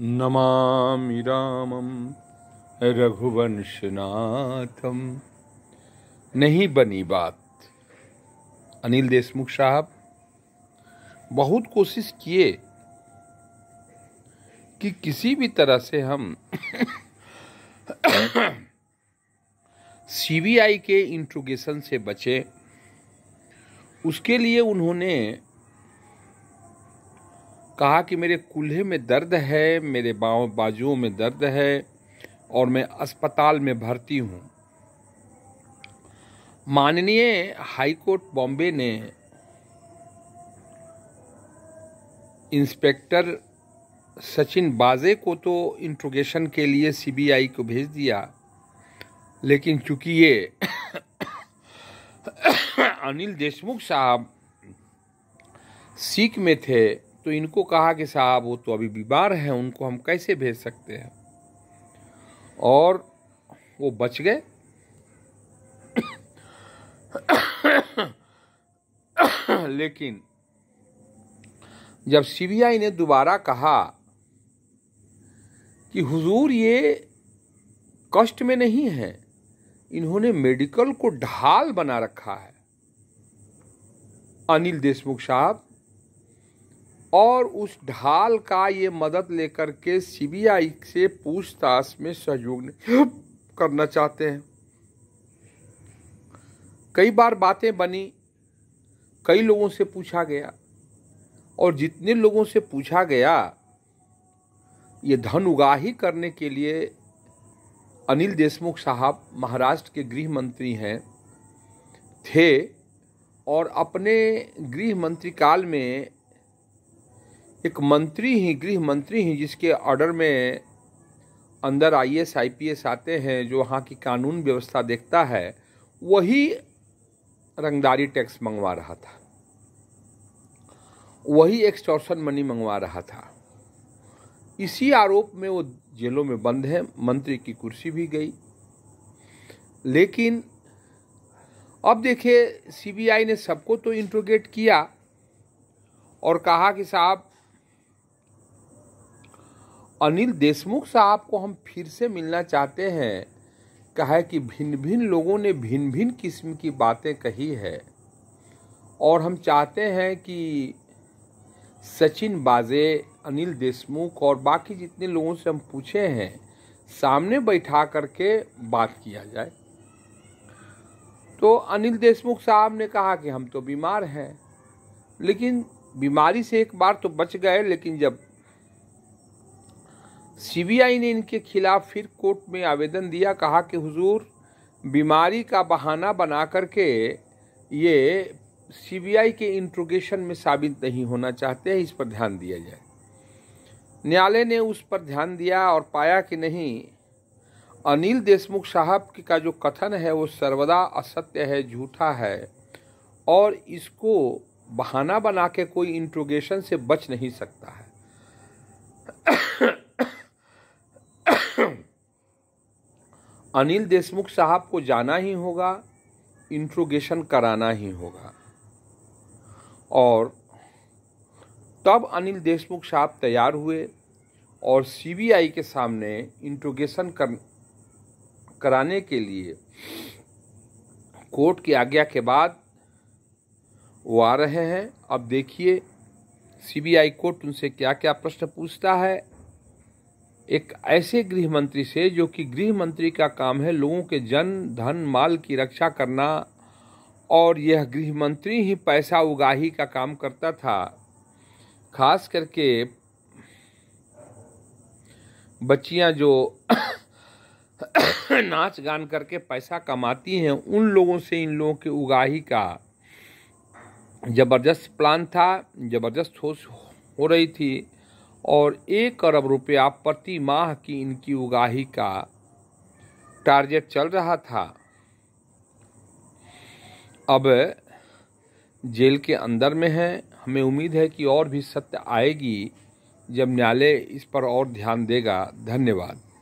नमामि रामम रघुवंशनाथम नहीं बनी बात अनिल देशमुख साहब बहुत कोशिश किए कि किसी भी तरह से हम सीबीआई के इंट्रोगेशन से बचें उसके लिए उन्होंने कहा कि मेरे कूल्हे में दर्द है मेरे बाँव बाजुओं में दर्द है और मैं अस्पताल में भर्ती हूँ माननीय हाईकोर्ट बॉम्बे ने इंस्पेक्टर सचिन बाजे को तो इंट्रोगेशन के लिए सीबीआई को भेज दिया लेकिन चूंकि ये अनिल देशमुख साहब सीख में थे तो इनको कहा कि साहब वो तो अभी बीमार हैं उनको हम कैसे भेज सकते हैं और वो बच गए लेकिन जब सीबीआई ने दोबारा कहा कि हुजूर ये कष्ट में नहीं है इन्होंने मेडिकल को ढाल बना रखा है अनिल देशमुख साहब और उस ढाल का ये मदद लेकर के सीबीआई से पूछताछ में सहयोग करना चाहते हैं कई बार बातें बनी कई लोगों से पूछा गया और जितने लोगों से पूछा गया ये धन उगाही करने के लिए अनिल देशमुख साहब महाराष्ट्र के गृह मंत्री हैं थे और अपने गृह मंत्री काल में एक मंत्री ही गृह मंत्री ही जिसके ऑर्डर में अंदर I S I P S आते हैं जो वहाँ की कानून व्यवस्था देखता है वही रंगदारी टैक्स मंगवा रहा था वही एक्सटॉर्शन मनी मंगवा रहा था इसी आरोप में वो जेलों में बंद है मंत्री की कुर्सी भी गई लेकिन अब देखिए सीबीआई ने सबको तो इंट्रोगेट किया और कहा कि साहब अनिल देशमुख साहब को हम फिर से मिलना चाहते हैं कहा है कि भिन्न भिन्न लोगों ने भिन्न भिन्न किस्म की बातें कही है और हम चाहते हैं कि सचिन बाजे अनिल देशमुख और बाकी जितने लोगों से हम पूछे हैं सामने बैठा करके बात किया जाए तो अनिल देशमुख साहब ने कहा कि हम तो बीमार हैं लेकिन बीमारी से एक बार तो बच गए लेकिन जब सीबीआई ने इनके खिलाफ फिर कोर्ट में आवेदन दिया कहा कि हुजूर बीमारी का बहाना बना करके ये सीबीआई के इंट्रोगेशन में साबित नहीं होना चाहते हैं इस पर ध्यान दिया जाए न्यायालय ने उस पर ध्यान दिया और पाया कि नहीं अनिल देशमुख साहब का जो कथन है वो सर्वदा असत्य है झूठा है और इसको बहाना बना के कोई इंट्रोगेशन से बच नहीं सकता है अनिल देशमुख साहब को जाना ही होगा इंट्रोगेशन कराना ही होगा और तब अनिल देशमुख साहब तैयार हुए और सीबीआई के सामने इंट्रोगेशन कर कराने के लिए कोर्ट की आज्ञा के बाद वो आ रहे हैं अब देखिए सीबीआई कोर्ट उनसे क्या क्या प्रश्न पूछता है एक ऐसे गृह मंत्री से जो कि गृह मंत्री का काम है लोगों के जन धन माल की रक्षा करना और यह गृह मंत्री ही पैसा उगाही का काम करता था खास करके बच्चियां जो नाच गान करके पैसा कमाती हैं उन लोगों से इन लोगों के उगाही का ज़बरदस्त प्लान था ज़बरदस्त हो रही थी और एक अरब रुपया प्रति माह की इनकी उगाही का टारगेट चल रहा था अब जेल के अंदर में है हमें उम्मीद है कि और भी सत्य आएगी जब न्यायालय इस पर और ध्यान देगा धन्यवाद